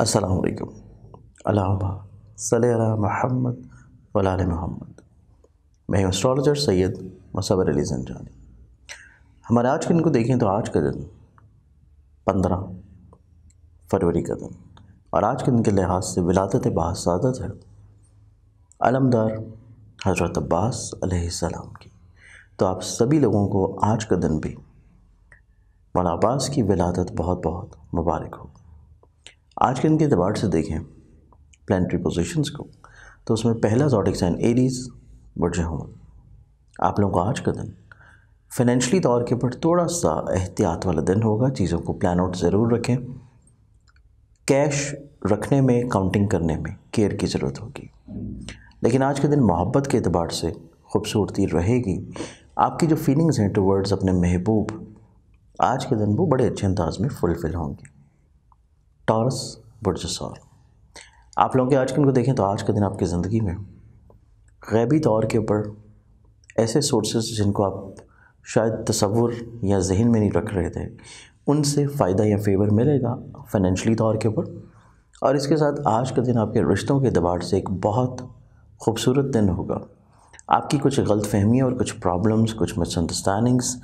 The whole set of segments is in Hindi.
असलकम अलाबा सल महमद वलाल महमद मैं हूँ एस्ट्रोलॉजर सैयद मसबर अली जनजानी हमारे आज के दिन को देखें तो आज का दिन पंद्रह फरवरी का दिन और आज के दिन के लिहाज से विलादत बासादत है अलमदार हजरत अब्बास अलैहिस्सलाम की तो आप सभी लोगों को आज का दिन भी मौला अब्बास की विलादत बहुत बहुत मुबारक होगी आज के दिन के अतबार से देखें प्लानटरी पोजिशंस को तो उसमें पहला जॉटिक साइन एरीज बढ़ हूँ आप लोगों को आज का दिन फाइनेंशली तौर के ऊपर थोड़ा सा एहतियात वाला दिन होगा चीज़ों को प्लान आउट ज़रूर रखें कैश रखने में काउंटिंग करने में केयर की ज़रूरत होगी लेकिन आज के दिन मोहब्बत के अतबार से खूबसूरती रहेगी आपकी जो फीलिंग्स हैं टूवर्ड्स अपने महबूब आज के दिन वो बड़े अच्छे अंदाज में फुलफ़िल होंगे टॉरस बुर्जसौर आप लोगों के आज के उनको देखें तो आज के दिन आपकी ज़िंदगी में गैबी तौर के ऊपर ऐसे सोर्सेज जिनको आप शायद तस्वुर या जहन में नहीं रख रहे थे उनसे फ़ायदा या फेवर मिलेगा फाइनेंशली तौर के ऊपर और इसके साथ आज का दिन आपके रिश्तों के दबाड़ से एक बहुत खूबसूरत दिन होगा आपकी कुछ गलत फहमियाँ और कुछ प्रॉब्लम्स कुछ मिसअंडरस्टैंडिंग्स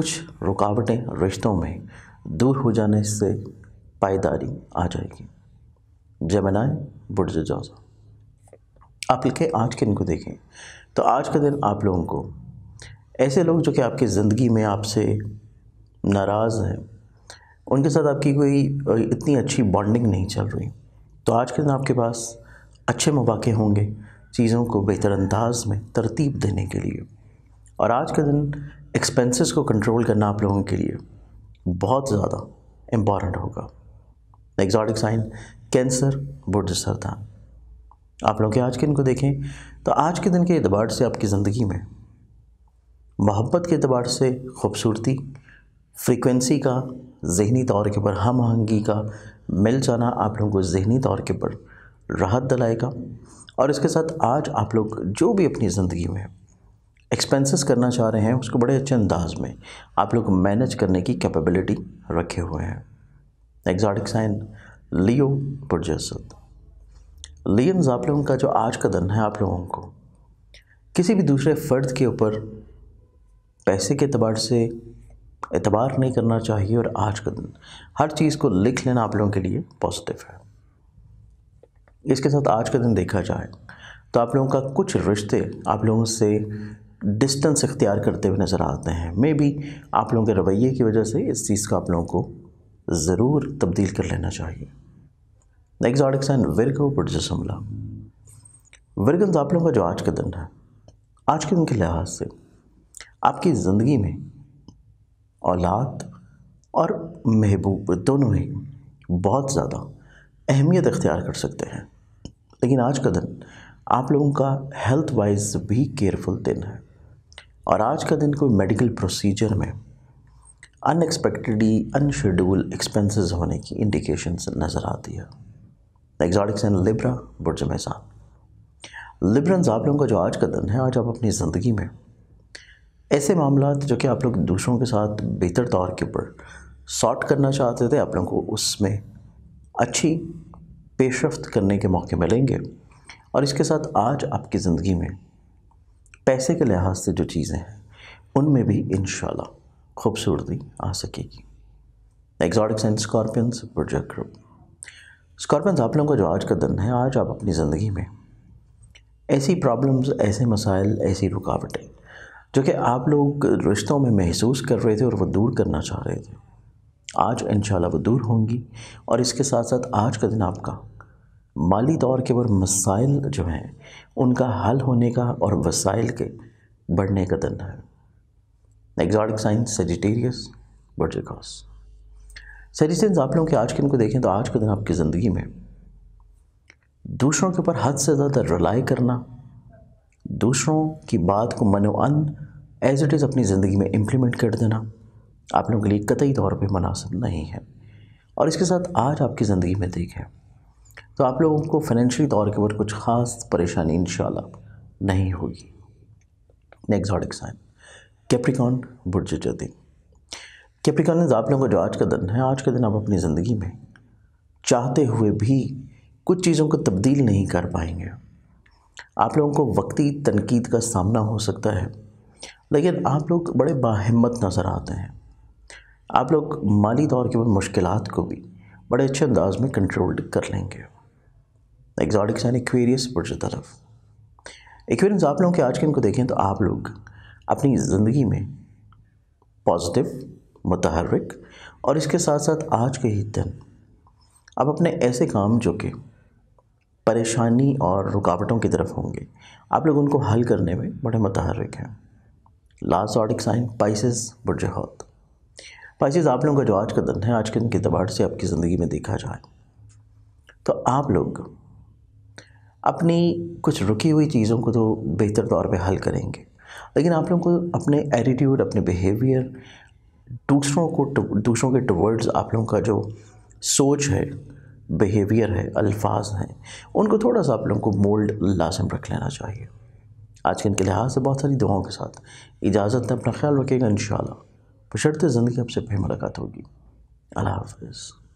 कुछ रुकावटें रिश्तों में दूर हो जाने से पायदारी आ जाएगी जमनाए बुढ़ जौजा आप लिखे आज के दिन को देखें तो आज का दिन आप लोगों को ऐसे लोग जो कि आपकी ज़िंदगी में आपसे नाराज़ हैं उनके साथ आपकी कोई इतनी अच्छी बॉन्डिंग नहीं चल रही तो आज के दिन आपके पास अच्छे मौाक़े होंगे चीज़ों को बेहतर अंदाज में तरतीब देने के लिए और आज के दिन एक्सपेंसेस को कंट्रोल करना आप लोगों के लिए बहुत ज़्यादा इम्पॉर्टेंट होगा द एग्जॉटिक साइन कैंसर बुढ़सर था आप लोग के आज के दिन को देखें तो आज के दिन के अतबार से आपकी ज़िंदगी में मोहब्बत के अतबार से खूबसूरती फ्रीक्वेंसी का जहनी तौर के ऊपर हम आहंगी का मिल जाना आप लोगों को जहनी तौर के ऊपर राहत दिलाएगा और इसके साथ आज आप लोग जो भी अपनी ज़िंदगी में एक्सपेंसेस करना चाह रहे हैं उसको बड़े अच्छे अंदाज में आप लोग मैनेज करने की कैपेबिलिटी रखे हुए हैं एग्जॉटिक साइन लियो पुरजसत लियम्स आप लोगों का जो आज का धन है आप लोगों को किसी भी दूसरे फ़र्द के ऊपर पैसे के अतबार से एतबार नहीं करना चाहिए और आज का दिन हर चीज़ को लिख लेना आप लोगों के लिए पॉजिटिव है इसके साथ आज का दिन देखा जाए तो आप लोगों का कुछ रिश्ते आप लोगों से डिस्टेंस इख्तियार करते हुए नज़र आते हैं मे बी आप लोगों के रवैये की वजह से इस चीज़ का आप लोगों को ज़रूर तब्दील कर लेना चाहिए एग्जॉटिक साइन वर्गो पर जिसमला वर्गन आपलों का जो आज का दिन है आज के दिन के लिहाज से आपकी ज़िंदगी में औलाद और महबूब दोनों ही बहुत ज़्यादा अहमियत अख्तियार कर सकते हैं लेकिन आज का दिन आप लोगों का हेल्थ वाइज भी केयरफुल दिन है और आज का दिन कोई मेडिकल प्रोसीजर में अनएक्सपेक्टेडली अनशेड्यूल एक्सपेंसेस होने की इंडिकेशन नज़र आती है एग्जॉटिक्स एंड लिब्रा बुर्ज मेज़ान लिब्रंस आप लोगों का जो आज का दिन है आज आप अपनी ज़िंदगी में ऐसे मामला जो कि आप लोग दूसरों के साथ बेहतर तौर के ऊपर सॉर्ट करना चाहते थे आप लोगों को उसमें अच्छी पेशरफ करने के मौके मिलेंगे और इसके साथ आज आपकी ज़िंदगी में पैसे के लिहाज से जो चीज़ें हैं उनमें भी इन खूबसूरती आ सकेगी zodiacs and Scorpions project group Scorpions आप लोगों का जो आज का दिन है आज आप अपनी ज़िंदगी में ऐसी प्रॉब्लम्स ऐसे मसाइल ऐसी रुकावटें जो कि आप लोग रिश्तों में महसूस कर रहे थे और वो दूर करना चाह रहे थे आज इन वो दूर होंगी और इसके साथ साथ आज का दिन आपका माली तौर के ऊपर मसाइल जो हैं उनका हल होने का और वसाइल के बढ़ने का दिन है द एग्जॉटिक साइन सजिटेरियस बर्जिकॉस सजेशंस आप लोगों के आज के दिन को देखें तो आज के दिन आपकी ज़िंदगी में दूसरों के ऊपर हद से ज़्यादा रिलाई करना दूसरों की बात को मनोअन एज इट इज़ अपनी ज़िंदगी में इम्प्लीमेंट कर देना आप लोगों के लिए कतई तौर पर मुनासिब नहीं है और इसके साथ आज आपकी ज़िंदगी में देखें तो आप लोगों को फाइनेंशियली तौर के ऊपर कुछ ख़ास परेशानी इन नहीं होगी नेक्स्ट साइन कैप्रिकॉन बुर्ज जदी कैप्रिकॉन आप लोगों का जो आज का दिन है आज का दिन आप अपनी ज़िंदगी में चाहते हुए भी कुछ चीज़ों को तब्दील नहीं कर पाएंगे आप लोगों को वक्ती तनकीद का सामना हो सकता है लेकिन आप लोग बड़े बाहिम्मत नज़र आते हैं आप लोग माली तौर के मुश्किल को भी बड़े अच्छे अंदाज में कंट्रोल कर लेंगे एग्जॉटिक्स एंड एक्वेरियस बुर्ज तरफ एक्वेरियंस आप लोगों के आज के इनको देखें तो आप लोग अपनी ज़िंदगी में पॉजिटिव मतहरक और इसके साथ साथ आज के ही दिन आप अपने ऐसे काम जो कि परेशानी और रुकावटों की तरफ होंगे आप लोग उनको हल करने में बड़े मतहरक हैं लास्ट ऑडिक साइन पाइसिस बुरजहत पाइसिस आप लोगों का जो आज का दिन है आज के दिन के दबाड़ से आपकी ज़िंदगी में देखा जाए तो आप लोग अपनी कुछ रुकी हुई चीज़ों को तो बेहतर तौर पे हल करेंगे लेकिन आप लोगों को अपने एटीट्यूड अपने बिहेवियर दूसरों को दूसरों के टवर्ड्स आप लोगों का जो सोच है बिहेवियर है अल्फाज हैं उनको थोड़ा सा आप लोगों को मोल्ड लाजम रख लेना चाहिए आज के इनके लिहाज से बहुत सारी दुआओं के साथ इजाज़त ने अपना ख्याल रखिएगा इन शाला बशरते ज़िंदगी आपसे फिर मुलाकात होगी अल्लाह हाफ